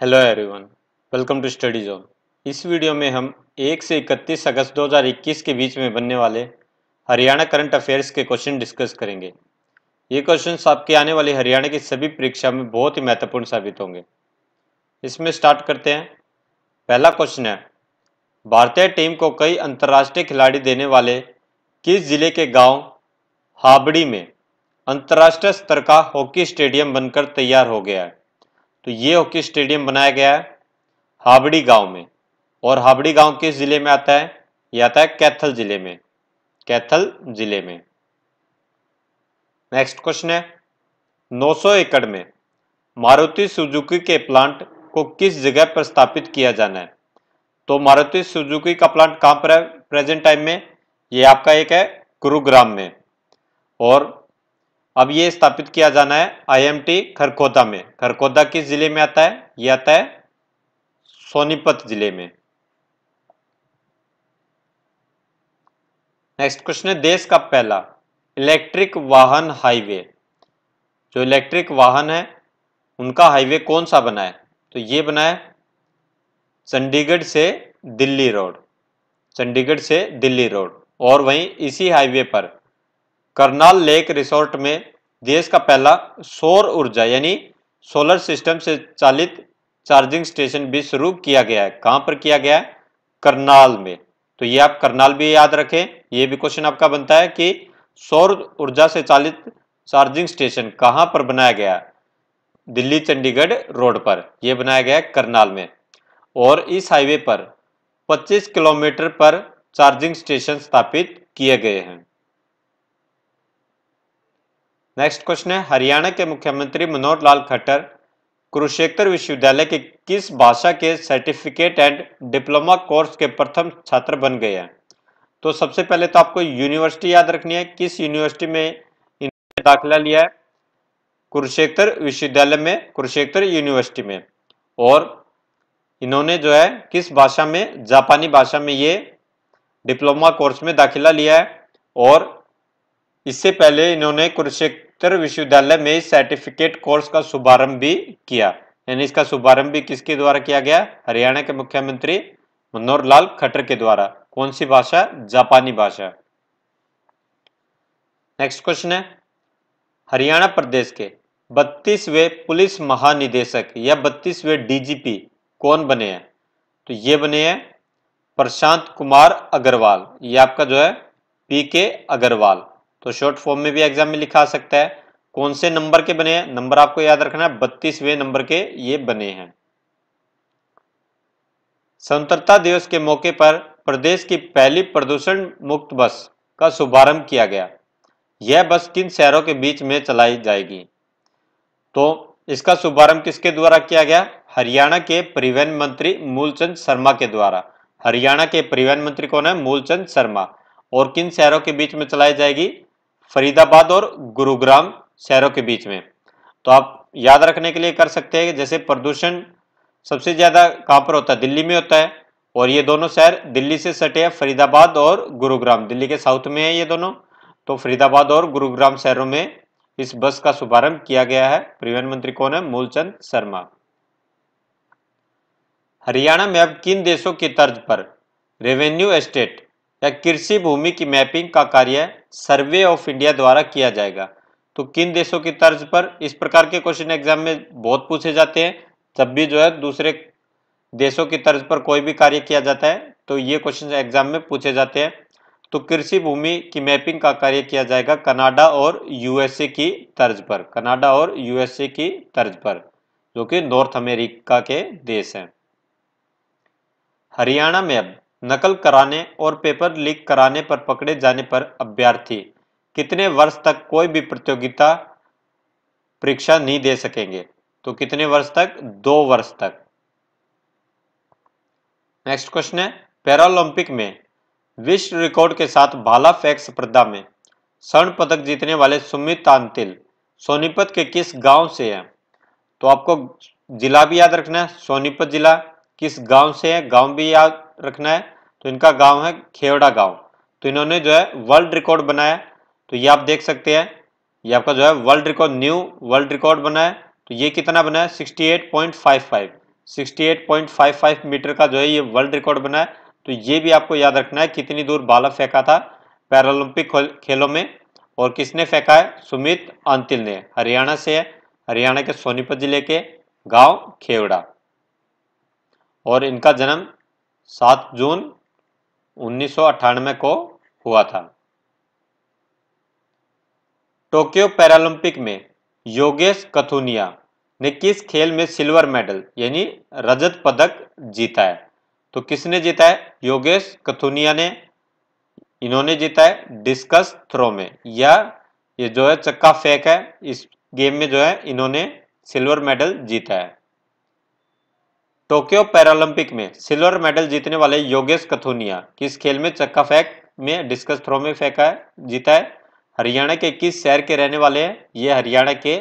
hello everyone welcome to study zone इस video में हम 1 से 31 अगस्त 2021 के बीच में बनने वाले हरियाणा करंट अफेयर्स के क्वेश्चन डिस्कस करेंगे ये क्वेश्चन आपके आने वाली हरियाणा की सभी परीक्षा में बहुत ही महत्वपूर्ण साबित होंगे इसमें स्टार्ट करते हैं पहला क्वेश्चन है भारतीय टीम को कई अंतर्राष्ट्रीय खिलाड़ी देने वाले किस जिले के गाँव हाबड़ी में अंतर्राष्ट्रीय स्तर का हॉकी स्टेडियम बनकर तैयार हो गया है तो ये हॉकी स्टेडियम बनाया गया है हाबड़ी गांव में और हाबड़ी गांव किस जिले में आता है यह आता है कैथल जिले में कैथल जिले में नेक्स्ट क्वेश्चन है 900 एकड़ में मारुति सुजुकी के प्लांट को किस जगह पर स्थापित किया जाना है तो मारुति सुजुकी का प्लांट कहां पर है प्रेजेंट टाइम में ये आपका एक है गुरुग्राम में और अब ये स्थापित किया जाना है आईएमटी खरकोदा में खरकोदा किस जिले में आता है ये आता है सोनीपत जिले में नेक्स्ट क्वेश्चन है देश का पहला इलेक्ट्रिक वाहन हाईवे जो इलेक्ट्रिक वाहन है उनका हाईवे कौन सा बना है तो ये बना है चंडीगढ़ से दिल्ली रोड चंडीगढ़ से दिल्ली रोड और वहीं इसी हाईवे पर करनाल लेक रिसोर्ट में देश का पहला सौर ऊर्जा यानी सोलर सिस्टम से चालित चार्जिंग स्टेशन भी शुरू किया गया है कहां पर किया गया है करनाल में तो ये आप करनाल भी याद रखें ये भी क्वेश्चन आपका बनता है कि सौर ऊर्जा से चालित चार्जिंग स्टेशन कहां पर बनाया गया दिल्ली चंडीगढ़ रोड पर यह बनाया गया करनाल में और इस हाईवे पर 25 किलोमीटर पर चार्जिंग स्टेशन स्थापित किए गए हैं नेक्स्ट क्वेश्चन है हरियाणा के मुख्यमंत्री मनोहर लाल खट्टर कुरुक्षेत्र विश्वविद्यालय के किस भाषा के सर्टिफिकेट एंड डिप्लोमा कोर्स के प्रथम छात्र बन गए हैं तो सबसे पहले तो आपको यूनिवर्सिटी याद रखनी है किस यूनिवर्सिटी में इन्होंने दाखिला लिया है कुरुक्षेत्र विश्वविद्यालय में कुरुक्षेत्र यूनिवर्सिटी में और इन्होंने जो है किस भाषा में जापानी भाषा में ये डिप्लोमा कोर्स में दाखिला लिया है और इससे पहले इन्होंने कुरुक्षेत्र उत्तर विश्वविद्यालय में सर्टिफिकेट कोर्स का शुभारंभ भी किया यानी इसका शुभारंभ भी किसके द्वारा किया गया हरियाणा के मुख्यमंत्री मनोहर लाल खट्टर के द्वारा कौन सी भाषा जापानी भाषा नेक्स्ट क्वेश्चन है हरियाणा प्रदेश के बत्तीसवे पुलिस महानिदेशक या बत्तीसवे डीजीपी कौन बने हैं तो ये बने हैं प्रशांत कुमार अग्रवाल ये आपका जो है पी के अग्रवाल तो शॉर्ट फॉर्म में भी एग्जाम में लिखा सकता है कौन से नंबर के बने हैं नंबर आपको याद रखना है बत्तीसवें नंबर के ये बने हैं स्वतंत्रता दिवस के मौके पर प्रदेश की पहली प्रदूषण मुक्त बस का शुभारंभ किया गया यह बस किन शहरों के बीच में चलाई जाएगी तो इसका शुभारंभ किसके द्वारा किया गया हरियाणा के परिवहन मंत्री मूलचंद शर्मा के द्वारा हरियाणा के परिवहन मंत्री कौन है मूलचंद शर्मा और किन शहरों के बीच में चलाई जाएगी फरीदाबाद और गुरुग्राम शहरों के बीच में तो आप याद रखने के लिए कर सकते हैं जैसे प्रदूषण सबसे ज़्यादा कहाँ पर होता है दिल्ली में होता है और ये दोनों शहर दिल्ली से सटे हैं फरीदाबाद और गुरुग्राम दिल्ली के साउथ में है ये दोनों तो फरीदाबाद और गुरुग्राम शहरों में इस बस का शुभारंभ किया गया है परिवहन मंत्री कौन है मूलचंद शर्मा हरियाणा में अब किन देशों की तर्ज पर रेवेन्यू एस्टेट या कृषि भूमि की मैपिंग का कार्य सर्वे ऑफ इंडिया द्वारा किया जाएगा तो किन देशों की तर्ज पर इस प्रकार के क्वेश्चन एग्जाम में बहुत पूछे जाते हैं तब भी जो है दूसरे देशों की तर्ज पर कोई भी कार्य किया जाता है तो ये क्वेश्चन एग्जाम में पूछे जाते हैं तो कृषि भूमि की मैपिंग का कार्य किया जाएगा कनाडा और यूएसए की तर्ज पर कनाडा और यूएसए की तर्ज पर जो कि नॉर्थ अमेरिका के देश हैं हरियाणा में अब नकल कराने और पेपर लीक कराने पर पकड़े जाने पर अभ्यर्थी कितने वर्ष तक कोई भी प्रतियोगिता परीक्षा नहीं दे सकेंगे तो कितने वर्ष तक दो वर्ष तक नेक्स्ट क्वेश्चन है पैरालंपिक में विश्व रिकॉर्ड के साथ भाला फेंक स्पर्धा में स्वर्ण पदक जीतने वाले सुमित तांतिल सोनीपत के किस गांव से हैं तो आपको जिला भी याद रखना है सोनीपत जिला किस गांव से है गांव भी याद रखना है तो इनका गांव है खेवड़ा गांव तो इन्होंने जो है वर्ल्ड रिकॉर्ड बनाया तो ये आप देख सकते हैं ये आपका जो है world record new world record बनाया तो ये कितना बना है सिक्सटी एट मीटर का जो है ये वर्ल्ड रिकॉर्ड बना है तो ये भी आपको याद रखना है कितनी दूर बाला फेंका था पैरालंपिक खेलों में और किसने फेंका है सुमित अंतिल ने हरियाणा से है हरियाणा के सोनीपत जिले के गांव खेवड़ा और इनका जन्म 7 जून उन्नीस को हुआ था टोक्यो पैरालंपिक में योगेश कथुनिया ने किस खेल में सिल्वर मेडल यानी रजत पदक जीता है तो किसने जीता है योगेश कथुनिया ने इन्होंने जीता है डिस्कस थ्रो में या ये जो है चक्का फेंक है इस गेम में जो है इन्होंने सिल्वर मेडल जीता है टोक्यो पैरालंपिक में सिल्वर मेडल जीतने वाले योगेश कथुनिया किस खेल में चक्का फेंक में डिस्कस थ्रो में फेंका है जीता है हरियाणा के किस शहर के रहने वाले हैं ये हरियाणा के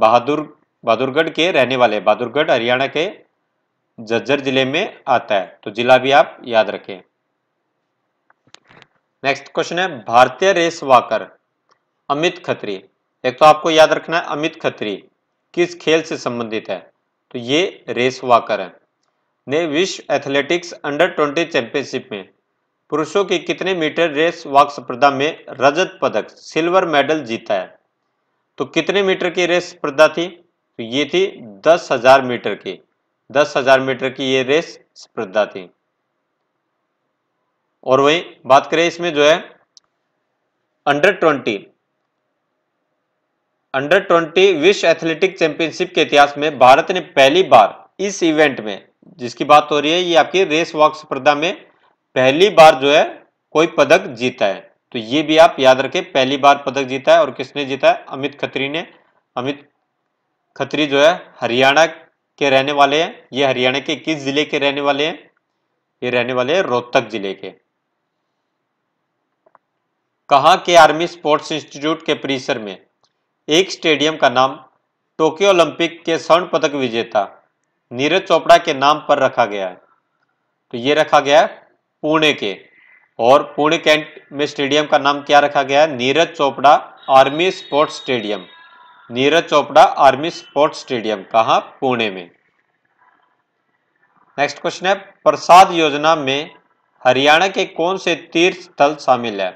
बहादुर बहादुरगढ़ के रहने वाले हैं बहादुरगढ़ हरियाणा के जज्जर जिले में आता है तो जिला भी आप याद रखें नेक्स्ट क्वेश्चन है भारतीय रेस वाकर अमित खत्री एक तो आपको याद रखना है अमित खत्री किस खेल से संबंधित है तो ये रेस वाकर है ने विश्व एथलेटिक्स अंडर ट्वेंटी चैंपियनशिप में पुरुषों की कितने मीटर रेस वॉक स्पर्धा में रजत पदक सिल्वर मेडल जीता है तो कितने मीटर की रेस स्पर्धा थी तो ये थी दस हजार मीटर की दस हजार मीटर की ये रेस स्पर्धा थी और वही बात करें इसमें जो है अंडर ट्वेंटी अंडर 20 विश्व एथलेटिक चैंपियनशिप के इतिहास में भारत ने पहली बार इस इवेंट में जिसकी बात हो रही है ये आपकी रेस वॉक स्पर्धा में पहली बार जो है कोई पदक जीता है तो ये भी आप याद रखें पहली बार पदक जीता है और किसने जीता है अमित खत्री ने अमित खत्री जो है हरियाणा के रहने वाले हैं ये हरियाणा के किस जिले के रहने वाले हैं ये रहने वाले हैं रोहतक जिले के कहा के आर्मी स्पोर्ट्स इंस्टीट्यूट के परिसर में एक स्टेडियम का नाम टोक्यो ओलंपिक के स्वर्ण पदक विजेता नीरज चोपड़ा के नाम पर रखा गया है तो ये रखा गया है पुणे के और पुणे कैंट में स्टेडियम का नाम क्या रखा गया है Neeraj Chopra army sports stadium Neeraj Chopra army sports stadium कहा पुणे में नेक्स्ट क्वेश्चन है प्रसाद योजना में हरियाणा के कौन से तीर्थ स्थल शामिल है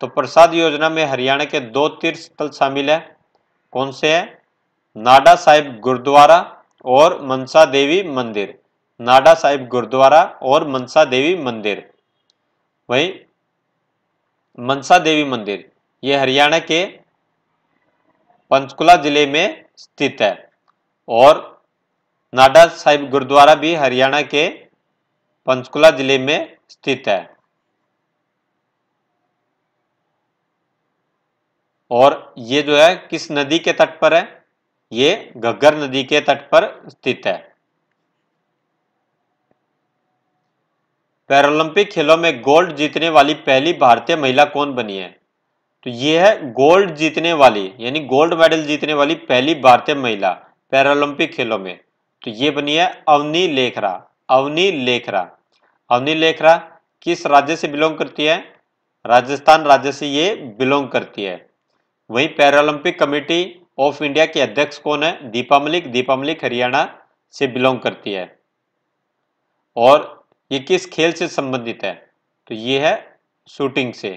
तो प्रसाद योजना में हरियाणा के दो तीर्थ स्थल शामिल है कौन से हैं नाडा साहिब गुरुद्वारा और मनसा देवी मंदिर नाडा साहिब गुरुद्वारा और मनसा देवी मंदिर वही मनसा देवी मंदिर ये हरियाणा के पंचकुला जिले में स्थित है और नाडा साहिब गुरुद्वारा भी हरियाणा के पंचकुला जिले में स्थित है और ये जो है किस नदी के तट पर है ये घग्गर नदी के तट पर स्थित है पैरोलंपिक खेलों में गोल्ड जीतने वाली पहली भारतीय महिला कौन बनी है तो ये है गोल्ड जीतने वाली यानी गोल्ड मेडल जीतने वाली पहली भारतीय महिला पैरोलंपिक खेलों में तो ये बनी है अवनी लेखरा अवनी लेखरा अवनी लेखरा किस राज्य से बिलोंग करती है राजस्थान राज्य से ये बिलोंग करती है वहीं पैरालंपिक कमेटी ऑफ इंडिया के अध्यक्ष कौन है दीपा मलिक दीपा मलिक हरियाणा से बिलोंग करती है और ये किस खेल से संबंधित है तो ये है शूटिंग से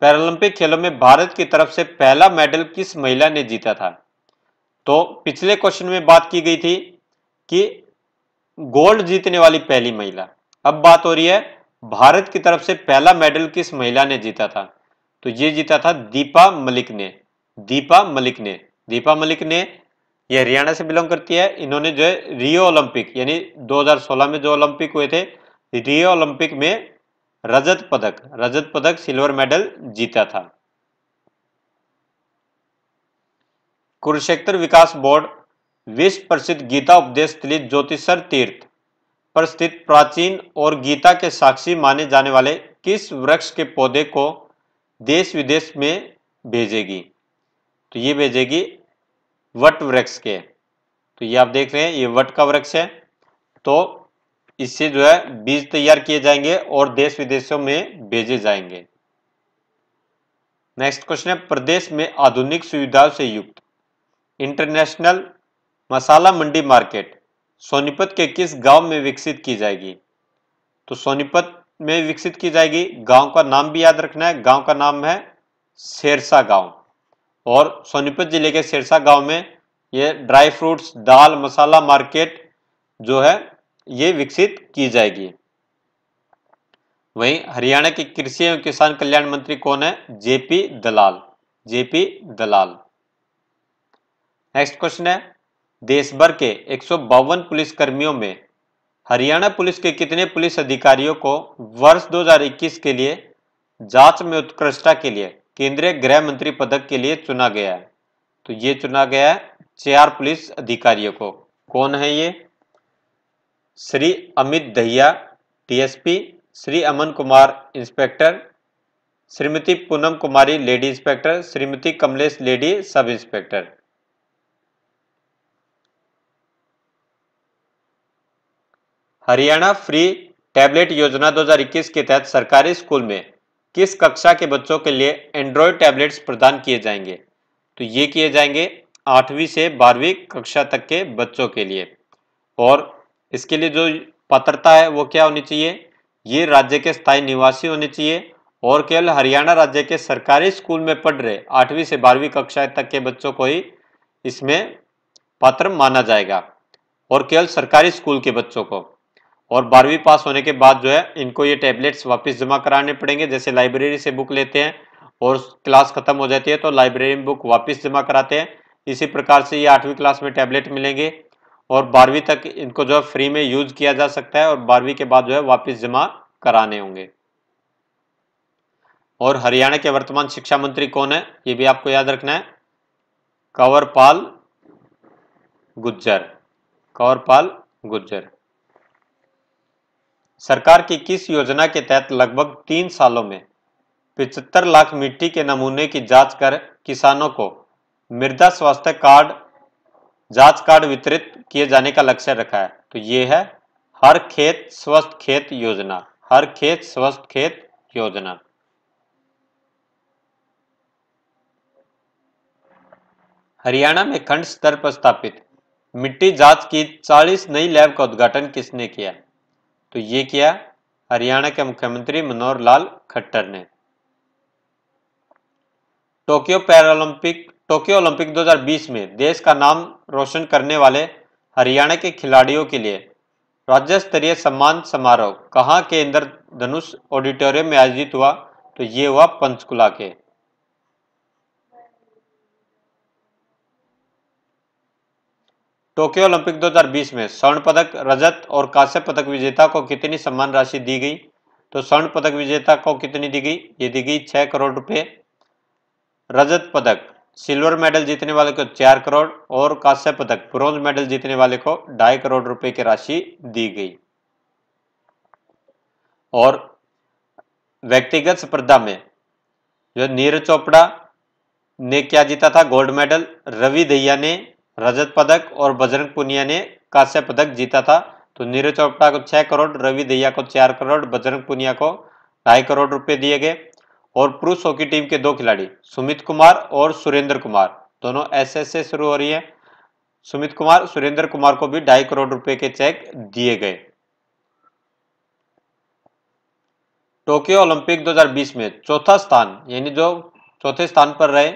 पैरालंपिक खेलों में भारत की तरफ से पहला मेडल किस महिला ने जीता था तो पिछले क्वेश्चन में बात की गई थी कि गोल्ड जीतने वाली पहली महिला अब बात हो रही है भारत की तरफ से पहला मेडल किस महिला ने जीता था तो ये जीता था दीपा मलिक ने दीपा मलिक ने दीपा मलिक ने यह हरियाणा से बिलोंग करती है इन्होंने जो है रियो ओलंपिक यानी 2016 में जो ओलंपिक हुए थे रियो ओलंपिक में रजत पदक रजत पदक सिल्वर मेडल जीता था कुरुक्षेत्र विकास बोर्ड विश्व प्रसिद्ध गीता उपदेश तिलित ज्योतिषर तीर्थ पर स्थित प्राचीन और गीता के साक्षी माने जाने वाले किस वृक्ष के पौधे को देश विदेश में भेजेगी तो ये भेजेगी वट वृक्ष के तो ये आप देख रहे हैं ये वट का वृक्ष है तो इससे जो है बीज तैयार किए जाएंगे और देश विदेशों में भेजे जाएंगे नेक्स्ट क्वेश्चन है प्रदेश में आधुनिक सुविधाओं से युक्त इंटरनेशनल मसाला मंडी मार्केट सोनीपत के किस गांव में विकसित की जाएगी तो सोनीपत में विकसित की जाएगी गांव का नाम भी याद रखना है गांव का नाम है शेरसा गांव और सोनीपत जिले के शेरसा गांव में ये ड्राई फ्रूट्स दाल मसाला मार्केट जो है ये विकसित की जाएगी वहीं हरियाणा के कृषि एवं किसान कल्याण मंत्री कौन है JP Dalal JP Dalal next question है देश भर के एक पुलिस कर्मियों में हरियाणा पुलिस के कितने पुलिस अधिकारियों को वर्ष 2021 के लिए जांच में उत्कृष्टता के लिए केंद्रीय गृह मंत्री पदक के लिए चुना गया है तो ये चुना गया है चार पुलिस अधिकारियों को कौन है ये Shri Amit Dahiya DSP Shri Aman Kumar inspector Shrimati Poonam Kumari lady inspector Shrimati Kamlesh lady sub inspector Haryana free tablet योजना 2021 के तहत सरकारी स्कूल में किस कक्षा के बच्चों के लिए एंड्रॉयड टैबलेट्स प्रदान किए जाएंगे तो ये किए जाएंगे आठवीं से बारहवीं कक्षा तक के बच्चों के लिए और इसके लिए जो पात्रता है वो क्या होनी चाहिए ये राज्य के स्थायी निवासी होने चाहिए और केवल हरियाणा राज्य के सरकारी स्कूल में पढ़ रहे आठवीं से बारहवीं कक्षा तक के बच्चों को ही इसमें पात्र माना जाएगा और केवल सरकारी स्कूल के बच्चों को और बारहवीं पास होने के बाद जो है इनको ये टैबलेट्स वापस जमा कराने पड़ेंगे जैसे लाइब्रेरी से बुक लेते हैं और क्लास खत्म हो जाती है तो लाइब्रेरी में बुक वापस जमा कराते हैं इसी प्रकार से ये आठवीं क्लास में टैबलेट मिलेंगे और बारहवीं तक इनको जो है फ्री में यूज किया जा सकता है और बारहवीं के बाद जो है वापस जमा कराने होंगे और हरियाणा के वर्तमान शिक्षा मंत्री कौन है ये भी आपको याद रखना है कंवरपाल गुज्जर कंवरपाल गुज्जर सरकार की किस योजना के तहत लगभग तीन सालों में पिचहत्तर लाख मिट्टी के नमूने की जांच कर किसानों को मृदा स्वास्थ्य कार्ड जांच कार्ड वितरित किए जाने का लक्ष्य रखा है तो ये है हर खेत स्वस्थ खेत योजना हर खेत स्वस्थ खेत योजना हरियाणा में खंड स्तर पर स्थापित मिट्टी जांच की 40 नई लैब का उद्घाटन किसने किया तो ये किया हरियाणा के मुख्यमंत्री मनोहर लाल खट्टर ने टोक्यो पैरालंपिक टोक्यो ओलंपिक 2020 में देश का नाम रोशन करने वाले हरियाणा के खिलाड़ियों के लिए राज्य स्तरीय सम्मान समारोह कहाँ के इंद्र धनुष ऑडिटोरियम में आयोजित हुआ तो ये हुआ पंचकुला के टोक्यो ओलंपिक 2020 में स्वर्ण पदक रजत और कांस्य पदक विजेता को कितनी सम्मान राशि दी गई तो स्वर्ण पदक विजेता को कितनी दी गई ये दी गई छः करोड़ रुपए रजत पदक सिल्वर मेडल जीतने वाले को चार करोड़ और कांस्य पदक ब्रॉन्ज मेडल जीतने वाले को ढाई करोड़ रुपए की राशि दी गई और व्यक्तिगत स्पर्धा में जो नीरज चोपड़ा ने क्या जीता था गोल्ड मेडल रवि दहिया ने रजत पदक और बजरंग पुनिया ने कांस्य पदक जीता था तो नीरज चोपड़ा को छः करोड़ रवि दहिया को चार करोड़ बजरंग पुनिया को ढाई करोड़ रुपए दिए गए और पुरुष हॉकी टीम के दो खिलाड़ी सुमित कुमार और सुरेंद्र कुमार दोनों ऐसे ऐसे शुरू हो रही है सुमित कुमार सुरेंद्र कुमार को भी ढाई करोड़ रुपए के चेक दिए गए टोक्यो ओलंपिक 2020 में चौथा स्थान यानी जो चौथे स्थान पर रहे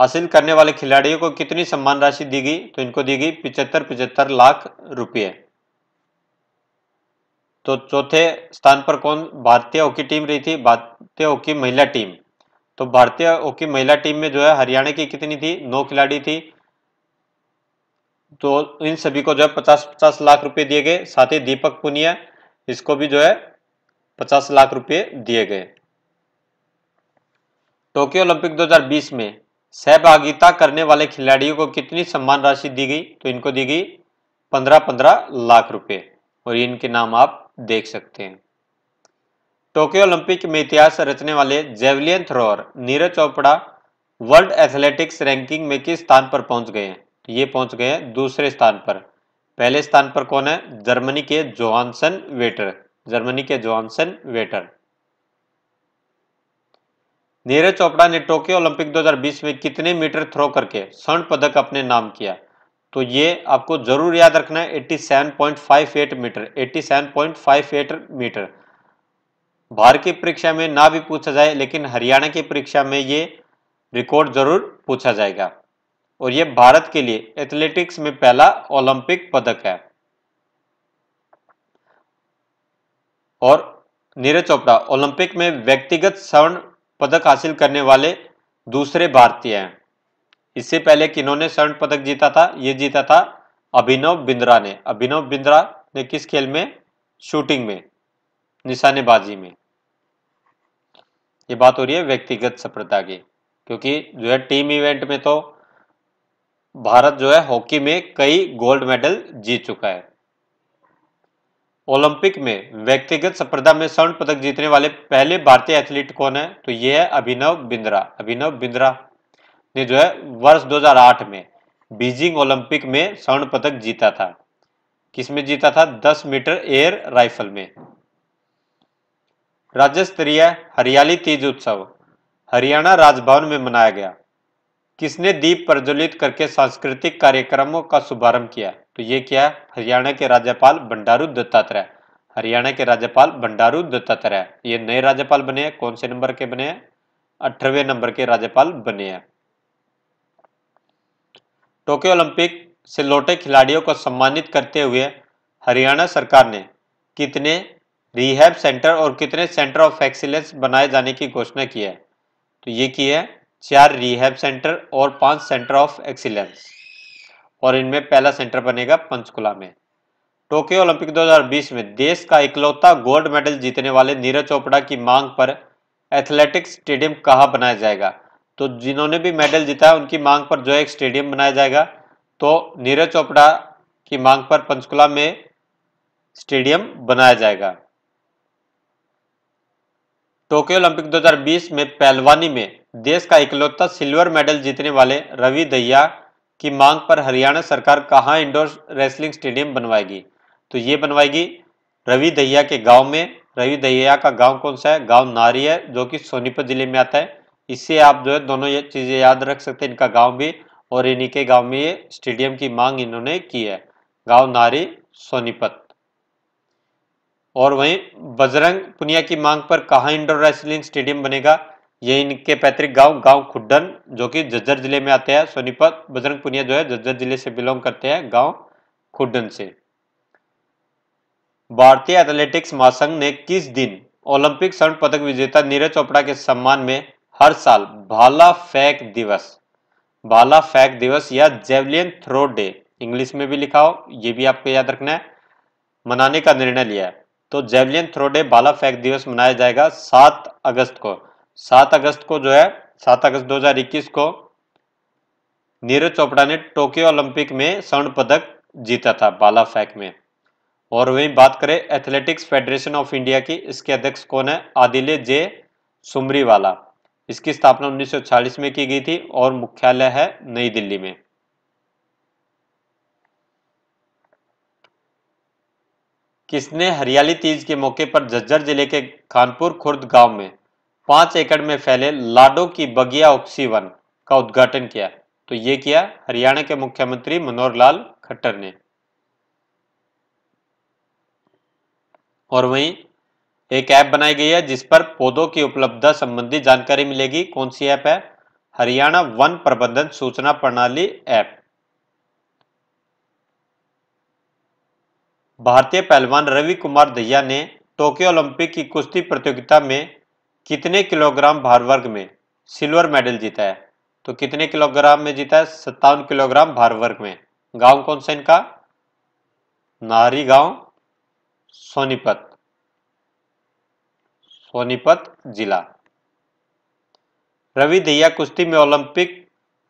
हासिल करने वाले खिलाड़ियों को कितनी सम्मान राशि दी गई तो इनको दी गई पिचहत्तर पिचहत्तर लाख रुपये तो चौथे स्थान पर कौन भारतीय हॉकी टीम रही थी भारतीय हॉकी महिला टीम तो भारतीय हॉकी महिला टीम में जो है हरियाणा की कितनी थी नौ खिलाड़ी थी तो इन सभी को जो है पचास पचास लाख रुपए दिए गए साथ ही दीपक पुनिया इसको भी जो है पचास लाख रुपए दिए गए टोक्यो ओलंपिक 2020 में सहभागिता करने वाले खिलाड़ियों को कितनी सम्मान राशि दी गई तो इनको दी गई पंद्रह पंद्रह लाख रुपए और इनके नाम आप देख सकते हैं टोक्यो ओलंपिक में इतिहास रचने वाले javelin thrower Neeraj Chopra world athletics ranking में किस स्थान पर पहुंच गए हैं तो ये पहुंच गए हैं दूसरे स्थान पर पहले स्थान पर कौन है जर्मनी के जोहानसन वेटर जर्मनी के जोहानसन वेटर नीरज चोपड़ा ने टोक्यो ओलंपिक 2020 में कितने मीटर थ्रो करके स्वर्ण पदक अपने नाम किया तो ये आपको जरूर याद रखना है eighty seven point five eight metre eighty seven point five eight metre बाहर की परीक्षा में ना भी पूछा जाए लेकिन हरियाणा की परीक्षा में ये रिकॉर्ड जरूर पूछा जाएगा और ये भारत के लिए एथलेटिक्स में पहला ओलंपिक पदक है और नीरज चोपड़ा ओलंपिक में व्यक्तिगत स्वर्ण पदक हासिल करने वाले दूसरे भारतीय हैं इससे पहले किन्होंने स्वर्ण पदक जीता था ये जीता था अभिनव बिंद्रा ने अभिनव बिंद्रा ने किस खेल में शूटिंग में निशानेबाजी में ये बात हो रही है व्यक्तिगत सफलता की क्योंकि जो है टीम इवेंट में तो भारत जो है हॉकी में कई गोल्ड मेडल जीत चुका है ओलंपिक में व्यक्तिगत स्पर्धा में स्वर्ण पदक जीतने वाले पहले भारतीय एथलीट कौन है तो ये है अभिनव बिंद्रा अभिनव बिंद्रा ने जो है वर्ष 2008 में बीजिंग ओलंपिक में स्वर्ण पदक जीता था किसमें जीता था 10 मीटर एयर राइफल में राज्य स्तरीय हरियाली तीज उत्सव हरियाणा राजभवन में मनाया गया किसने दीप प्रज्वलित करके सांस्कृतिक कार्यक्रमों का शुभारंभ किया तो ये क्या है हरियाणा के राज्यपाल बंडारू दत्तात्रेय हरियाणा के राज्यपाल बंडारू दत्तात्रेय ये नए राज्यपाल बने हैं कौन से नंबर के बने हैं अठारवे नंबर के राज्यपाल बने हैं टोक्यो ओलंपिक से लौटे खिलाड़ियों को सम्मानित करते हुए हरियाणा सरकार ने कितने रिहैब सेंटर और कितने सेंटर ऑफ एक्सीलेंस बनाए जाने की घोषणा की है तो ये की है चार रिहैब सेंटर और पांच सेंटर ऑफ एक्सीलेंस और इनमें पहला सेंटर बनेगा पंचकुला में टोक्यो ओलंपिक 2020 में देश का इकलौता गोल्ड मेडल जीतने वाले नीरज चोपड़ा की मांग पर एथलेटिक्स स्टेडियम कहाँ बनाया जाएगा तो जिन्होंने भी मेडल जीता है उनकी मांग पर जो एक स्टेडियम बनाया जाएगा तो नीरज चोपड़ा की मांग पर पंचकुला में स्टेडियम बनाया जाएगा टोक्यो ओलंपिक 2020 में पहलवानी में देश का इकलौता सिल्वर मेडल जीतने वाले रवि दहिया की मांग पर हरियाणा सरकार कहाँ इंडोर रेसलिंग स्टेडियम बनवाएगी तो ये बनवाएगी रवि दहिया के गांव में रवि दहिया का गांव कौन सा है गांव नारी है जो कि सोनीपत जिले में आता है इससे आप जो है दोनों ये चीज़ें याद रख सकते हैं इनका गांव भी और इन्हीं के गांव में ये स्टेडियम की मांग इन्होंने की है गांव नारी सोनीपत और वहीं बजरंग पुनिया की मांग पर कहाँ इंडोर रेसलिंग स्टेडियम बनेगा ये इनके पैतृक गांव गांव खुड्डन जो कि जज्जर जिले में आते हैं सोनीपत बजरंग पुनिया जो है जज्जर जिले से बिलोंग करते हैं गांव खुड्डन से भारतीय एथलेटिक्स महासंघ ने किस दिन ओलंपिक स्वर्ण पदक विजेता नीरज चोपड़ा के सम्मान में हर साल भाला फेंक दिवस भाला फेंक दिवस या जेवलियन थ्रो डे इंग्लिश में भी लिखा हो ये भी आपको याद रखना है मनाने का निर्णय लिया है तो जेवलियन थ्रो डे भाला फेंक दिवस मनाया जाएगा सात अगस्त को सात अगस्त को जो है सात अगस्त 2021 को नीरज चोपड़ा ने टोक्यो ओलंपिक में स्वर्ण पदक जीता था बाला फैक में और वहीं बात करें एथलेटिक्स फेडरेशन ऑफ इंडिया की इसके अध्यक्ष कौन है आदिले जे सुमरीवाला इसकी स्थापना 1940 में की गई थी और मुख्यालय है नई दिल्ली में किसने हरियाली तीज के मौके पर झज्जर जिले के खानपुर खुर्द गांव में पांच एकड़ में फैले लाडो की बगिया उपसी वन का उद्घाटन किया तो ये किया हरियाणा के मुख्यमंत्री मनोहर लाल खट्टर ने और वहीं एक ऐप बनाई गई है जिस पर पौधों की उपलब्धता संबंधी जानकारी मिलेगी कौन सी ऐप है हरियाणा वन प्रबंधन सूचना प्रणाली ऐप भारतीय पहलवान रवि कुमार दहिया ने टोक्यो ओलंपिक की कुश्ती प्रतियोगिता में कितने किलोग्राम भार वर्ग में सिल्वर मेडल जीता है तो कितने किलोग्राम में जीता है सत्तावन किलोग्राम भार वर्ग में गांव कौन सा इनका नारी गांव सोनीपत सोनीपत जिला रवि दहिया कुश्ती में ओलंपिक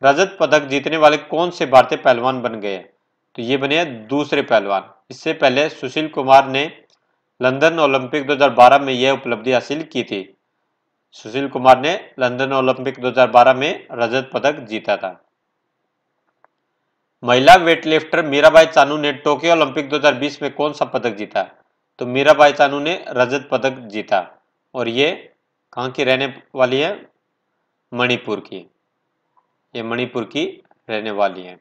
रजत पदक जीतने वाले कौन से भारतीय पहलवान बन गए तो ये बने दूसरे पहलवान इससे पहले सुशील कुमार ने लंदन ओलंपिक 2012 में यह उपलब्धि हासिल की थी सुशील कुमार ने लंदन ओलंपिक 2012 में रजत पदक जीता था महिला वेटलिफ्टर मीराबाई चानू ने टोक्यो ओलंपिक 2020 में कौन सा पदक जीता तो मीराबाई चानू ने रजत पदक जीता और ये कहाँ की रहने वाली है मणिपुर की ये मणिपुर की रहने वाली है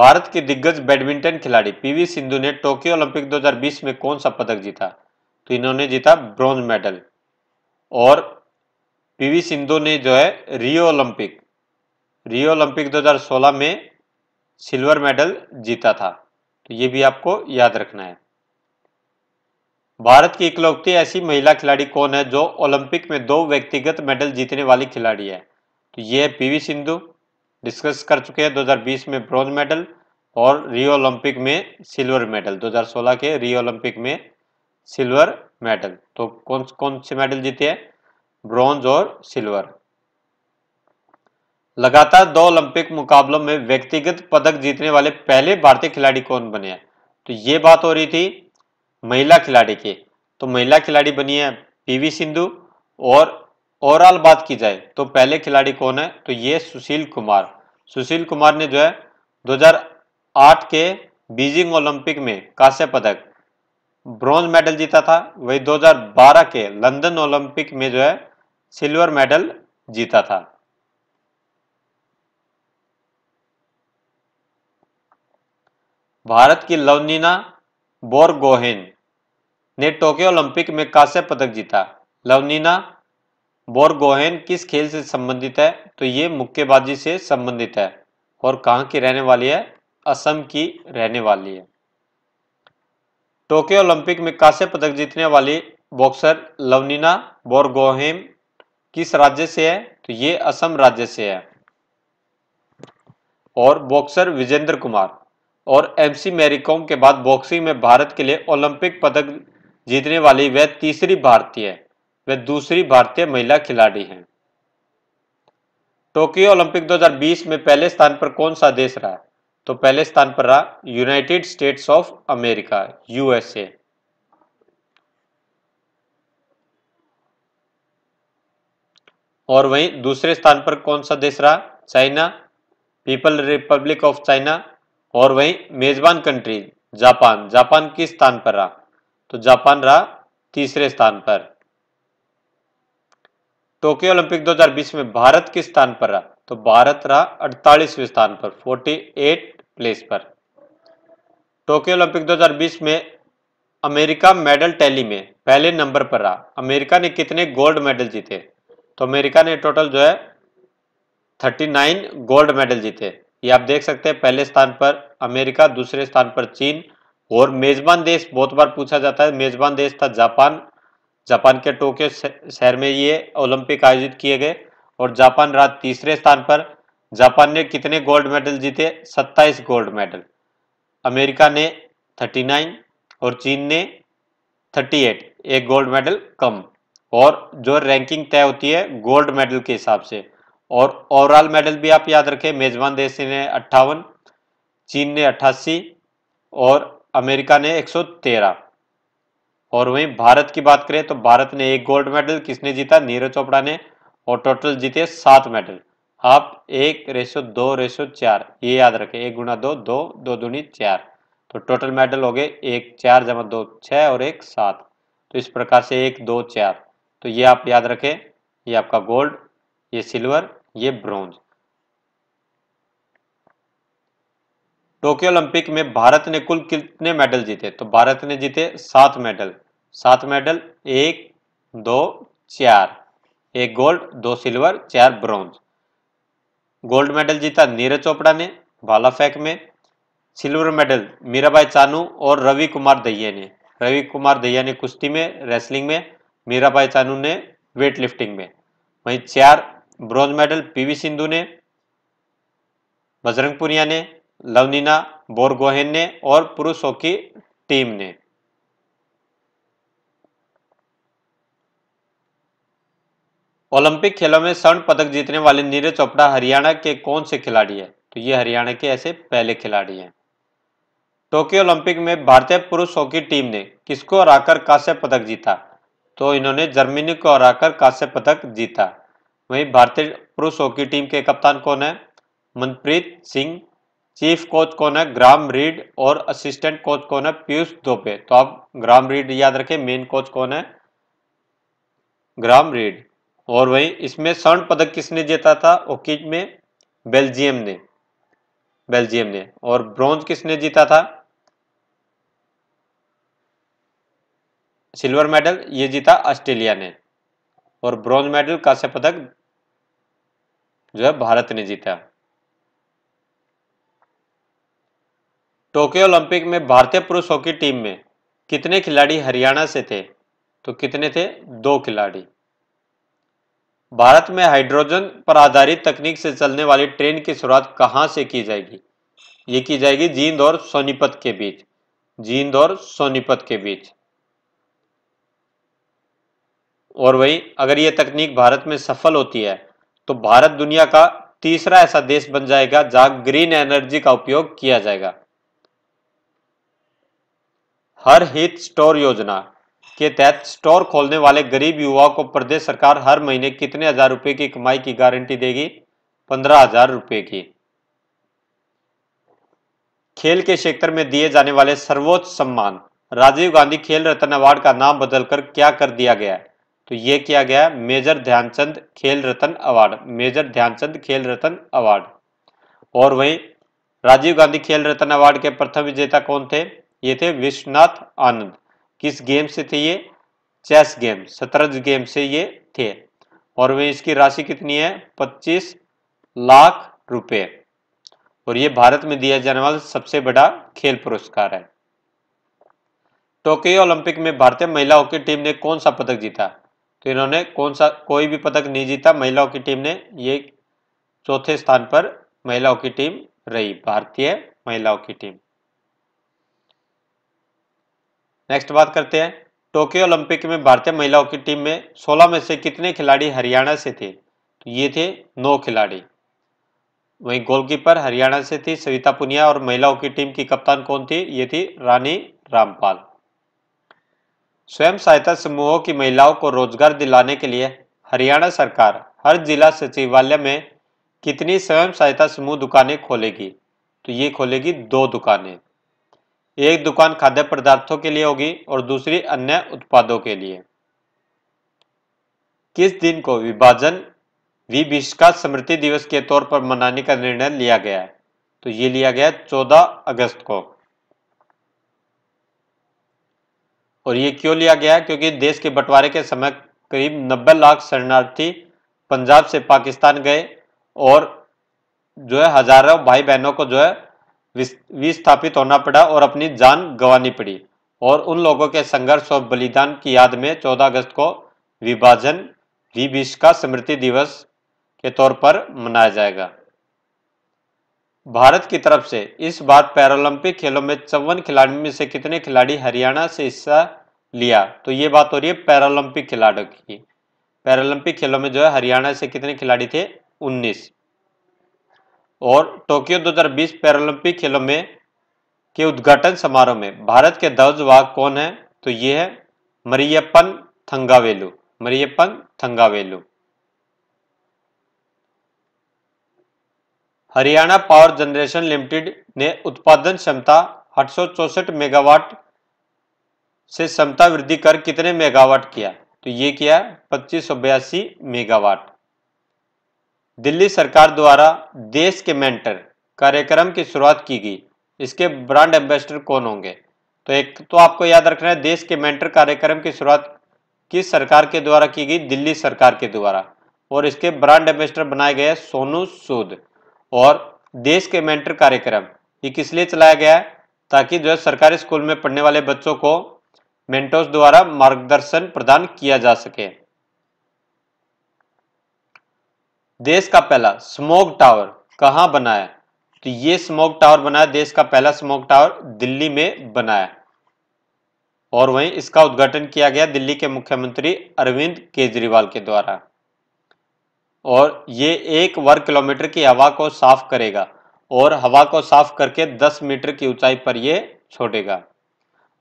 भारत के दिग्गज बैडमिंटन खिलाड़ी पीवी सिंधु ने टोक्यो ओलंपिक 2020 में कौन सा पदक जीता तो इन्होंने जीता ब्रॉन्ज मेडल और पीवी सिंधु ने जो है रियो ओलंपिक रियो ओलंपिक 2016 में सिल्वर मेडल जीता था तो ये भी आपको याद रखना है भारत की इकलौती ऐसी महिला खिलाड़ी कौन है जो ओलंपिक में दो व्यक्तिगत मेडल जीतने वाली खिलाड़ी है तो ये है पीवी सिंधु डिस्कस कर चुके हैं 2020 में ब्रॉन्ज मेडल और रियो ओलंपिक में सिल्वर मेडल 2016 के रियो ओलंपिक में सिल्वर मेडल तो कौन कौन से मेडल जीते हैं ब्रॉन्ज और सिल्वर लगातार दो ओलंपिक मुकाबलों में व्यक्तिगत पदक जीतने वाले पहले भारतीय खिलाड़ी कौन बने हैं तो ये बात हो रही थी महिला खिलाड़ी की तो महिला खिलाड़ी बनी है पीवी सिंधु और ओवरऑल बात की जाए तो पहले खिलाड़ी कौन है तो ये सुशील कुमार सुशील कुमार ने जो है 2008 के बीजिंग ओलंपिक में कांस्य पदक ब्रॉन्ज मेडल जीता था वही 2012 के लंदन ओलंपिक में जो है सिल्वर मेडल जीता था भारत की लवनीना बोरगोहेन ने टोक्यो ओलंपिक में कांस्य पदक जीता लवनीना बोरगोहेन किस खेल से संबंधित है तो ये मुक्केबाजी से संबंधित है और कहाँ की रहने वाली है असम की रहने वाली है टोक्यो ओलंपिक में कांस्य पदक जीतने वाली बॉक्सर लवनीना बोरगोहेम किस राज्य से है तो ये असम राज्य से है और बॉक्सर विजेंद्र कुमार और एमसी मैरीकॉम के बाद बॉक्सिंग में भारत के लिए ओलंपिक पदक जीतने वाली वह तीसरी भारतीय है वह दूसरी भारतीय महिला खिलाड़ी हैं टोक्यो ओलंपिक 2020 में पहले स्थान पर कौन सा देश रहा है तो पहले स्थान पर रहा United States of America USA और वहीं दूसरे स्थान पर कौन सा देश रहा China People Republic of China और वहीं मेजबान कंट्री जापान जापान किस स्थान पर रहा तो जापान रहा तीसरे स्थान पर टोक्यो ओलंपिक 2020 में भारत किस स्थान पर रहा तो भारत रहा अड़तालीसवें स्थान पर 48 प्लेस पर टोक्यो ओलंपिक 2020 में अमेरिका मेडल टैली में पहले नंबर पर रहा अमेरिका ने कितने गोल्ड मेडल जीते तो अमेरिका ने टोटल जो है 39 गोल्ड मेडल जीते ये आप देख सकते हैं पहले स्थान पर अमेरिका दूसरे स्थान पर चीन और मेजबान देश बहुत बार पूछा जाता है मेजबान देश था जापान जापान के टोक्यो शहर में ये ओलंपिक आयोजित किए गए और जापान रहा तीसरे स्थान पर जापान ने कितने गोल्ड मेडल जीते 27 गोल्ड मेडल अमेरिका ने 39 और चीन ने 38 एक गोल्ड मेडल कम और जो रैंकिंग तय होती है गोल्ड मेडल के हिसाब से और ओवरऑल मेडल भी आप याद रखें मेजबान देश ने अट्ठावन चीन ने अट्ठासी और अमेरिका ने 113 और वहीं भारत की बात करें तो भारत ने एक गोल्ड मेडल किसने जीता नीरज चोपड़ा ने और टोटल जीते सात मेडल आप एक रेशो दो रेशो चार ये याद रखें एक गुना दो दो दो दुनी चार तो टोटल मेडल हो गए एक चार जमा दो छः और एक सात तो इस प्रकार से एक दो चार तो ये आप याद रखें ये आपका गोल्ड ये सिल्वर ये ब्रॉन्ज टोक्यो ओलंपिक में भारत ने कुल कितने मेडल जीते तो भारत ने जीते सात मेडल सात मेडल एक दो चार एक गोल्ड दो सिल्वर चार ब्रॉन्ज गोल्ड मेडल जीता नीरज चोपड़ा ने भाला फेंक में सिल्वर मेडल मीराबाई चानू और रवि कुमार दहिया ने रवि कुमार दहिया ने कुश्ती में रेसलिंग में मीराबाई चानू ने वेट लिफ्टिंग में वहीं चार ब्रॉन्ज मेडल पीवी सिंधु ने बजरंग पुनिया ने लवनीना बोरगोहेन ने और पुरुषों की टीम ने ओलंपिक खेलों में स्वर्ण पदक जीतने वाले नीरज चोपड़ा हरियाणा के कौन से खिलाड़ी हैं तो ये हरियाणा के ऐसे पहले खिलाड़ी हैं टोक्यो ओलंपिक में भारतीय पुरुष हॉकी टीम ने किसको हराकर कांस्य पदक जीता तो इन्होंने जर्मनी को हराकर कांस्य पदक जीता वहीं भारतीय पुरुष हॉकी टीम के कप्तान कौन है मनप्रीत सिंह चीफ कोच कौन है ग्राम रीड और असिस्टेंट कोच कौन है पीयूष दोपे तो आप ग्राम रीड याद रखें मेन कोच कौन है ग्राम रीड और वहीं इसमें स्वर्ण पदक किसने जीता था ओकिज में बेल्जियम ने बेल्जियम ने और ब्रॉन्ज किसने जीता था सिल्वर मेडल ये जीता ऑस्ट्रेलिया ने और ब्रॉन्ज मेडल कांस्य पदक जो है भारत ने जीता टोक्यो ओलंपिक में भारतीय पुरुष हॉकी टीम में कितने खिलाड़ी हरियाणा से थे तो कितने थे दो खिलाड़ी भारत में हाइड्रोजन पर आधारित तकनीक से चलने वाली ट्रेन की शुरुआत कहाँ से की जाएगी ये की जाएगी जींद और सोनीपत के बीच जींद और सोनीपत के बीच और वही अगर ये तकनीक भारत में सफल होती है तो भारत दुनिया का तीसरा ऐसा देश बन जाएगा जहां ग्रीन एनर्जी का उपयोग किया जाएगा हर हित स्टोर योजना के तहत स्टोर खोलने वाले गरीब युवाओं को प्रदेश सरकार हर महीने कितने हजार रुपए की कमाई की गारंटी देगी पंद्रह हजार रुपए की खेल के क्षेत्र में दिए जाने वाले सर्वोच्च सम्मान राजीव गांधी खेल रत्न अवार्ड का नाम बदलकर क्या कर दिया गया है तो यह किया गया मेजर ध्यानचंद खेल रत्न अवार्ड मेजर ध्यानचंद खेल रत्न अवार्ड और वहीं राजीव गांधी खेल रत्न अवार्ड के प्रथम विजेता कौन थे ये थे विश्वनाथ आनंद किस गेम से थे ये चेस गेम शतरंज गेम से ये थे और वे इसकी राशि कितनी है 25 लाख रुपए और ये भारत में दिया जाने वाला सबसे बड़ा खेल पुरस्कार है टोक्यो ओलंपिक में भारतीय महिला हॉकी टीम ने कौन सा पदक जीता तो इन्होंने कौन सा कोई भी पदक नहीं जीता महिला हॉकी टीम ने ये चौथे स्थान पर महिला हॉकी टीम रही भारतीय महिला हॉकी टीम नेक्स्ट बात करते हैं टोक्यो ओलंपिक में भारतीय महिलाओं की टीम में 16 में से कितने खिलाड़ी हरियाणा से थे तो ये थे नौ खिलाड़ी वहीं गोलकीपर हरियाणा से थी सविता पुनिया और महिलाओं की टीम की कप्तान कौन थी ये थी रानी रामपाल स्वयं सहायता समूहों की महिलाओं को रोजगार दिलाने के लिए हरियाणा सरकार हर जिला सचिवालय में कितनी स्वयं सहायता समूह दुकानें खोलेगी तो ये खोलेगी दो दुकानें एक दुकान खाद्य पदार्थों के लिए होगी और दूसरी अन्य उत्पादों के लिए किस दिन को विभाजन विभिष का स्मृति दिवस के तौर पर मनाने का निर्णय लिया गया है तो ये लिया गया चौदह अगस्त को और ये क्यों लिया गया है क्योंकि देश के बंटवारे के समय करीब 90 लाख शरणार्थी पंजाब से पाकिस्तान गए और जो है हजारों भाई बहनों को जो है विस्थापित होना पड़ा और अपनी जान गंवानी पड़ी और उन लोगों के संघर्ष और बलिदान की याद में 14 अगस्त को विभाजन विभिष का स्मृति दिवस के तौर पर मनाया जाएगा भारत की तरफ से इस बार पैरोल्पिक खेलों में चौवन खिलाड़ियों में से कितने खिलाड़ी हरियाणा से हिस्सा लिया तो ये बात हो रही है पैरोल्पिक खिलाड़ियों की पैरोल्पिक खेलों में जो है हरियाणा से कितने खिलाड़ी थे उन्नीस और टोक्यो 2020 पैरालंपिक खेलों में के उद्घाटन समारोह में भारत के ध्वजवाहक कौन है तो ये है Mariyappan Thangavelu Mariyappan Thangavelu Haryana power generation limited ने उत्पादन क्षमता आठ मेगावाट से क्षमता वृद्धि कर कितने मेगावाट किया तो ये किया पच्चीस मेगावाट दिल्ली सरकार द्वारा देश के मेंटर कार्यक्रम की शुरुआत की गई इसके ब्रांड एम्बेसडर कौन होंगे तो एक तो आपको याद रखना है देश के मेंटर कार्यक्रम की शुरुआत किस सरकार के द्वारा की गई दिल्ली सरकार के द्वारा और इसके ब्रांड एम्बेसडर बनाए गए सोनू सूद और देश के मेंटर कार्यक्रम ये किस लिए चलाया गया है ताकि जो है सरकारी स्कूल में पढ़ने वाले बच्चों को मेंटोस द्वारा मार्गदर्शन प्रदान किया जा सके देश का पहला स्मोक टावर कहाँ बनाया तो ये स्मोक टावर बनाया देश का पहला स्मोक टावर दिल्ली में बनाया और वहीं इसका उद्घाटन किया गया दिल्ली के मुख्यमंत्री अरविंद केजरीवाल के द्वारा और ये एक वर्ग किलोमीटर की हवा को साफ करेगा और हवा को साफ करके 10 मीटर की ऊंचाई पर यह छोड़ेगा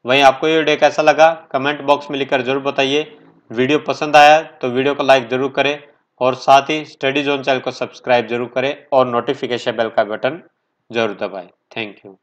वहीं आपको ये वीडियो कैसा लगा कमेंट बॉक्स में लिखकर जरूर बताइए वीडियो पसंद आया तो वीडियो को लाइक जरूर करें और साथ ही स्टडी जोन चैनल को सब्सक्राइब जरूर करें और नोटिफिकेशन बेल का बटन जरूर दबाएं थैंक यू